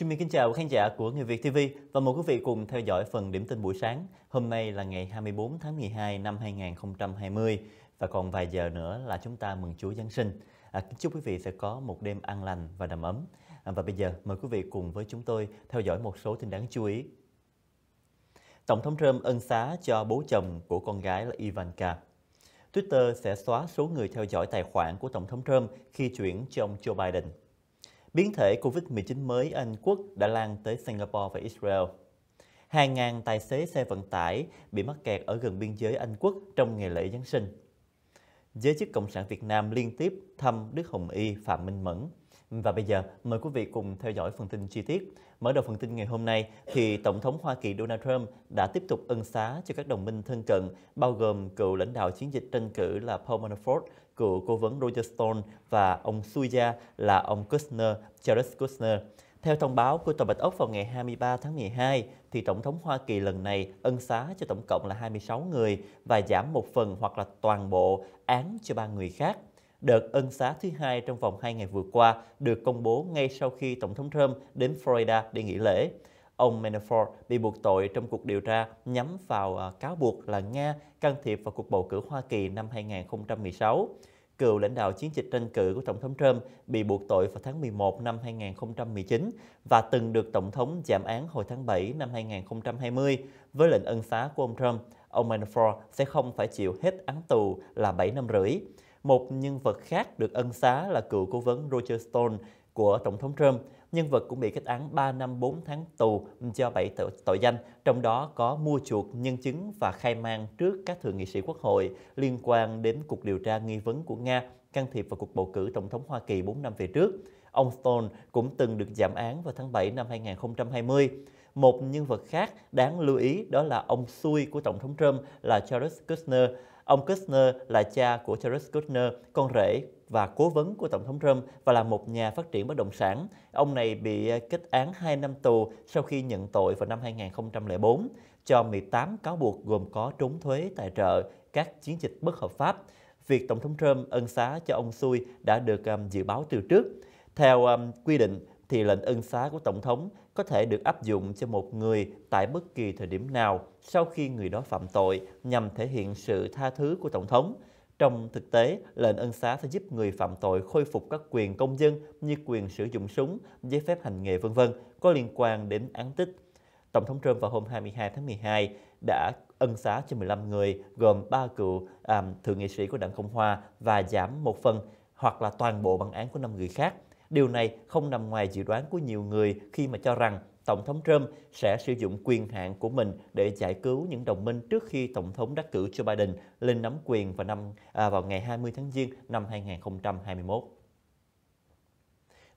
Xin kính chào khán giả của Người Việt TV và mời quý vị cùng theo dõi phần điểm tin buổi sáng. Hôm nay là ngày 24 tháng 12 năm 2020 và còn vài giờ nữa là chúng ta mừng Chúa Giáng sinh. À, kính chúc quý vị sẽ có một đêm an lành và đầm ấm. À, và bây giờ mời quý vị cùng với chúng tôi theo dõi một số tin đáng chú ý. Tổng thống Trump ân xá cho bố chồng của con gái là Ivanka. Twitter sẽ xóa số người theo dõi tài khoản của Tổng thống Trump khi chuyển cho ông Joe Biden biến thể COVID-19 mới Anh Quốc đã lan tới Singapore và Israel. Hàng ngàn tài xế xe vận tải bị mắc kẹt ở gần biên giới Anh Quốc trong ngày lễ Giáng sinh. Giới chức Cộng sản Việt Nam liên tiếp thăm Đức Hồng Y Phạm Minh Mẫn. Và bây giờ, mời quý vị cùng theo dõi phần tin chi tiết. Mở đầu phần tin ngày hôm nay thì Tổng thống Hoa Kỳ Donald Trump đã tiếp tục ân xá cho các đồng minh thân cận, bao gồm cựu lãnh đạo chiến dịch tranh cử là Paul Manafort cựu cố vấn Roger Stone và ông Suya là ông Kushner, Jared Kushner. Theo thông báo của Tòa Bạch Ốc vào ngày 23 tháng 12, thì Tổng thống Hoa Kỳ lần này ân xá cho tổng cộng là 26 người và giảm một phần hoặc là toàn bộ án cho ba người khác. Đợt ân xá thứ hai trong vòng 2 ngày vừa qua được công bố ngay sau khi Tổng thống Trump đến Florida để nghỉ lễ. Ông Manafort bị buộc tội trong cuộc điều tra nhắm vào à, cáo buộc là Nga can thiệp vào cuộc bầu cử Hoa Kỳ năm 2016 cựu lãnh đạo chiến dịch tranh cử của Tổng thống Trump bị buộc tội vào tháng 11 năm 2019 và từng được Tổng thống giảm án hồi tháng 7 năm 2020. Với lệnh ân xá của ông Trump, ông Manafort sẽ không phải chịu hết án tù là 7 năm rưỡi. Một nhân vật khác được ân xá là cựu cố vấn Roger Stone của Tổng thống Trump nhân vật cũng bị kết án 3 năm 4 tháng tù do 7 tội, tội danh, trong đó có mua chuộc nhân chứng và khai man trước các thượng nghị sĩ quốc hội liên quan đến cuộc điều tra nghi vấn của Nga can thiệp vào cuộc bầu cử tổng thống Hoa Kỳ 4 năm về trước. Ông Stone cũng từng được giảm án vào tháng 7 năm 2020. Một nhân vật khác đáng lưu ý đó là ông xui của Tổng thống Trump là Charles Kushner. Ông Kushner là cha của Charles Kushner, con rể và cố vấn của Tổng thống Trump và là một nhà phát triển bất động sản. Ông này bị ờ, kết án 2 năm tù sau khi nhận tội vào năm 2004 cho 18 cáo buộc gồm có trốn thuế tài trợ, các chiến dịch bất hợp pháp. Việc Tổng thống Trump ân xá cho ông Xui đã được um, dự báo từ trước. Theo um, quy định, thì lệnh ân xá của Tổng thống có thể được áp dụng cho một người tại bất kỳ thời điểm nào sau khi người đó phạm tội nhằm thể hiện sự tha thứ của Tổng thống. Trong thực tế, lệnh ân xá sẽ giúp người phạm tội khôi phục các quyền công dân như quyền sử dụng súng, giấy phép hành nghề v.v có liên quan đến án tích. Tổng thống Trump vào hôm 22 tháng 12 đã ân xá cho 15 người gồm 3 cựu à, thượng nghị sĩ của đảng Cộng Hòa và giảm một phần hoặc là toàn bộ bản án của 5 người khác. Điều này không nằm ngoài dự đoán của nhiều người khi mà cho rằng Tổng thống Trump sẽ sử dụng quyền hạn của mình để giải cứu những đồng minh trước khi Tổng thống đắc cử Joe Biden lên nắm quyền vào năm à, vào ngày 20 tháng Giêng năm 2021.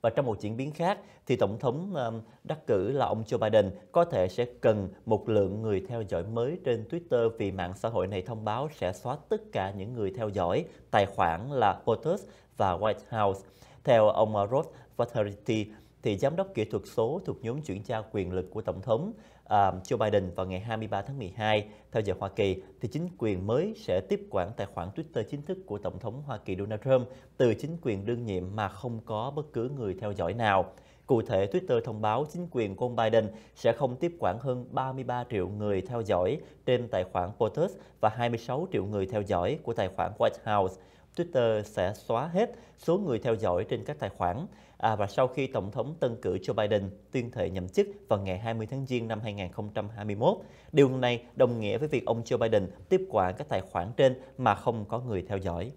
Và trong một diễn biến khác, thì Tổng thống à, đắc cử là ông Joe Biden có thể sẽ cần một lượng người theo dõi mới trên Twitter vì mạng xã hội này thông báo sẽ xóa tất cả những người theo dõi tài khoản là POTUS và White House. Theo ông Ross Vatarity, thì giám đốc kỹ thuật số thuộc nhóm chuyển giao quyền lực của Tổng thống à, Joe Biden vào ngày 23 tháng 12 theo giờ Hoa Kỳ, thì chính quyền mới sẽ tiếp quản tài khoản Twitter chính thức của Tổng thống Hoa Kỳ Donald Trump từ chính quyền đương nhiệm mà không có bất cứ người theo dõi nào. Cụ thể, Twitter thông báo chính quyền của ông Biden sẽ không tiếp quản hơn 33 triệu người theo dõi trên tài khoản POTUS và 26 triệu người theo dõi của tài khoản White House. Twitter sẽ xóa hết số người theo dõi trên các tài khoản. À, và sau khi Tổng thống tân cử Joe Biden tuyên thệ nhậm chức vào ngày 20 tháng Giêng năm 2021, điều này đồng nghĩa với việc ông Joe Biden tiếp quản các tài khoản trên mà không có người theo dõi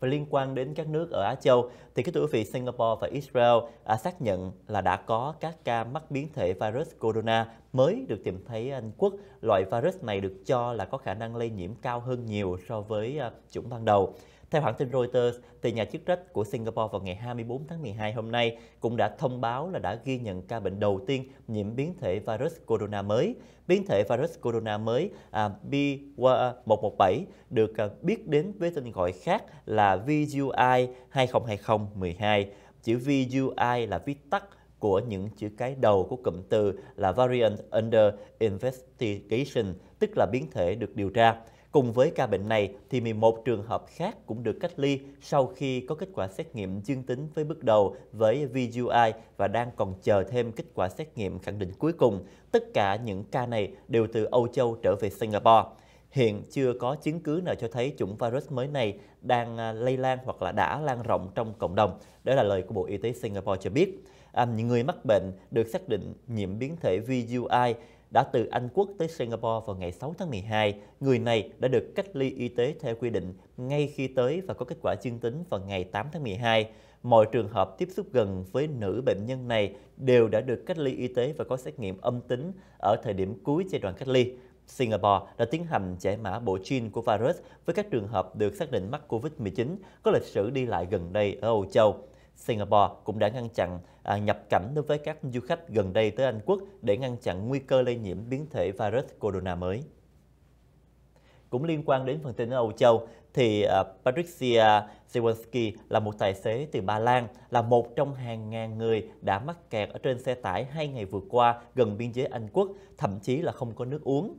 và liên quan đến các nước ở Á Châu thì các thưa vị Singapore và Israel à, xác nhận là đã có các ca mắc biến thể virus corona mới được tìm thấy ở Anh Quốc. Loại virus này được cho là có khả năng lây nhiễm cao hơn nhiều so với à, chủng ban đầu. Theo hãng tin Reuters, thì nhà chức trách của Singapore vào ngày 24 tháng 12 hôm nay cũng đã thông báo là đã ghi nhận ca bệnh đầu tiên nhiễm biến thể virus corona mới. Biến thể virus corona mới à, B117 được à, biết đến với tên gọi khác là VUI 2020-12. Chữ VUI là viết tắt của những chữ cái đầu của cụm từ là Variant Under Investigation, tức là biến thể được điều tra. Cùng với ca bệnh này thì 11 trường hợp khác cũng được cách ly sau khi có kết quả xét nghiệm dương tính với bước đầu với VUI và đang còn chờ thêm kết quả xét nghiệm khẳng định cuối cùng. Tất cả những ca này đều từ Âu Châu trở về Singapore. Hiện chưa có chứng cứ nào cho thấy chủng virus mới này đang à, lây lan hoặc là đã lan rộng trong cộng đồng. Đó là lời của Bộ Y tế Singapore cho biết. À, những người mắc bệnh được xác định nhiễm biến thể VUI đã từ Anh Quốc tới Singapore vào ngày 6 tháng 12. Người này đã được cách ly y tế theo quy định ngay khi tới và có kết quả dương tính vào ngày 8 tháng 12. Mọi trường hợp tiếp xúc gần với nữ bệnh nhân này đều đã được cách ly y tế và có xét nghiệm âm tính ở thời điểm cuối giai đoạn cách ly. Singapore đã tiến hành giải mã bộ gene của virus với các trường hợp được xác định mắc COVID-19 có lịch sử đi lại gần đây ở Âu Châu. Singapore cũng đã ngăn chặn à, nhập cảnh đối với các du khách gần đây tới Anh Quốc để ngăn chặn nguy cơ lây nhiễm biến thể virus corona mới. Cũng liên quan đến phần tin ở Âu Châu, thì à, Patricia Siwanski là một tài xế từ Ba Lan, là một trong hàng ngàn người đã mắc kẹt ở trên xe tải hai ngày vừa qua gần biên giới Anh Quốc, thậm chí là không có nước uống.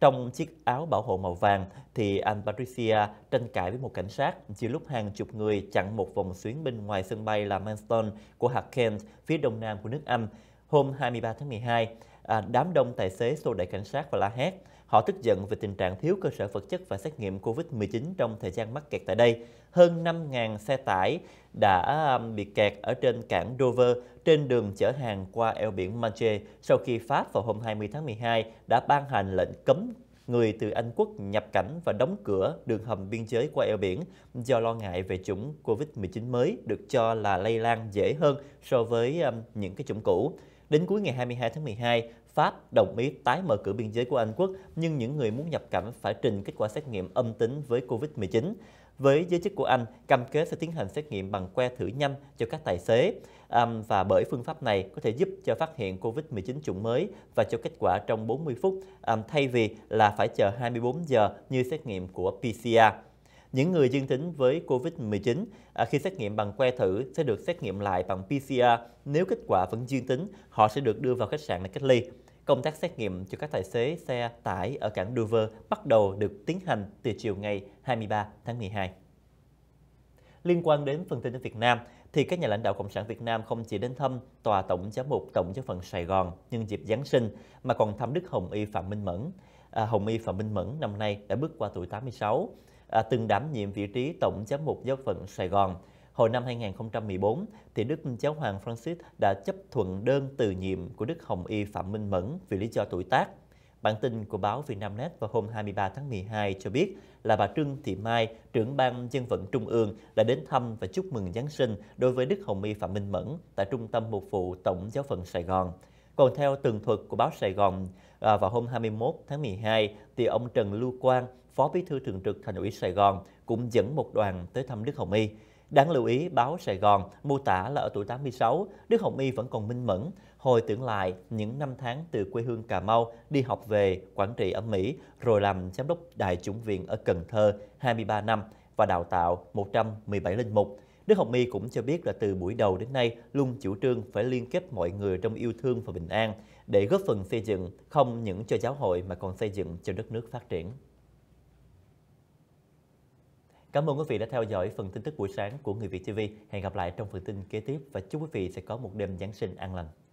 Trong chiếc áo bảo hộ màu vàng thì anh Patricia tranh cãi với một cảnh sát chỉ lúc hàng chục người chặn một vòng xuyến bên ngoài sân bay là Manston của hạt Kent phía đông nam của nước Anh hôm 23 tháng 12. À, đám đông tài xế xô đẩy cảnh sát và la hét. Họ tức giận về tình trạng thiếu cơ sở vật chất và xét nghiệm COVID-19 trong thời gian mắc kẹt tại đây. Hơn 5.000 xe tải đã um, bị kẹt ở trên cảng Dover trên đường chở hàng qua eo biển Manche sau khi Pháp vào hôm 20 tháng 12 đã ban hành lệnh cấm người từ Anh quốc nhập cảnh và đóng cửa đường hầm biên giới qua eo biển do lo ngại về chủng COVID-19 mới được cho là lây lan dễ hơn so với um, những cái chủng cũ. Đến cuối ngày 22 tháng 12, Pháp đồng ý tái mở cửa biên giới của Anh quốc, nhưng những người muốn nhập cảnh phải trình kết quả xét nghiệm âm tính với COVID-19. Với giới chức của Anh, cam kết sẽ tiến hành xét nghiệm bằng que thử nhanh cho các tài xế. và bởi phương pháp này có thể giúp cho phát hiện COVID-19 chủng mới và cho kết quả trong 40 phút, thay vì là phải chờ 24 giờ như xét nghiệm của PCR. Những người dương tính với COVID-19 à, khi xét nghiệm bằng que thử sẽ được xét nghiệm lại bằng PCR. Nếu kết quả vẫn dương tính, họ sẽ được đưa vào khách sạn để cách ly. Công tác xét nghiệm cho các tài xế xe tải ở cảng Dover bắt đầu được tiến hành từ chiều ngày 23 tháng 12. Liên quan đến phần tin ở Việt Nam, thì các nhà lãnh đạo Cộng sản Việt Nam không chỉ đến thăm Tòa Tổng giám mục Tổng giáo phận Sài Gòn nhân dịp Giáng sinh, mà còn thăm Đức Hồng Y Phạm Minh Mẫn. À, Hồng Y Phạm Minh Mẫn năm nay đã bước qua tuổi 86 à, từng đảm nhiệm vị trí Tổng giám mục giáo phận Sài Gòn. Hồi năm 2014, thì Đức Giáo hoàng Francis đã chấp thuận đơn từ nhiệm của Đức Hồng Y Phạm Minh Mẫn vì lý do tuổi tác. Bản tin của báo Vietnamnet vào hôm 23 tháng 12 cho biết là bà Trương Thị Mai, trưởng ban dân vận Trung ương, đã đến thăm và chúc mừng Giáng sinh đối với Đức Hồng Y Phạm Minh Mẫn tại Trung tâm Mục vụ Tổng giáo phận Sài Gòn. Còn theo tường thuật của báo Sài Gòn, à, vào hôm 21 tháng 12, thì ông Trần Lưu Quang, Phó Bí thư Thường trực Thành ủy Sài Gòn cũng dẫn một đoàn tới thăm Đức Hồng Y. Đáng lưu ý, báo Sài Gòn mô tả là ở tuổi 86, Đức Hồng Y vẫn còn minh mẫn, hồi tưởng lại những năm tháng từ quê hương Cà Mau đi học về quản trị ở Mỹ, rồi làm giám đốc đại chủng viện ở Cần Thơ 23 năm và đào tạo 117 linh mục. Đức Hồng My cũng cho biết là từ buổi đầu đến nay luôn chủ trương phải liên kết mọi người trong yêu thương và bình an để góp phần xây dựng không những cho giáo hội mà còn xây dựng cho đất nước phát triển. Cảm ơn quý vị đã theo dõi phần tin tức buổi sáng của Người Việt TV. Hẹn gặp lại trong phần tin kế tiếp và chúc quý vị sẽ có một đêm Giáng sinh an lành.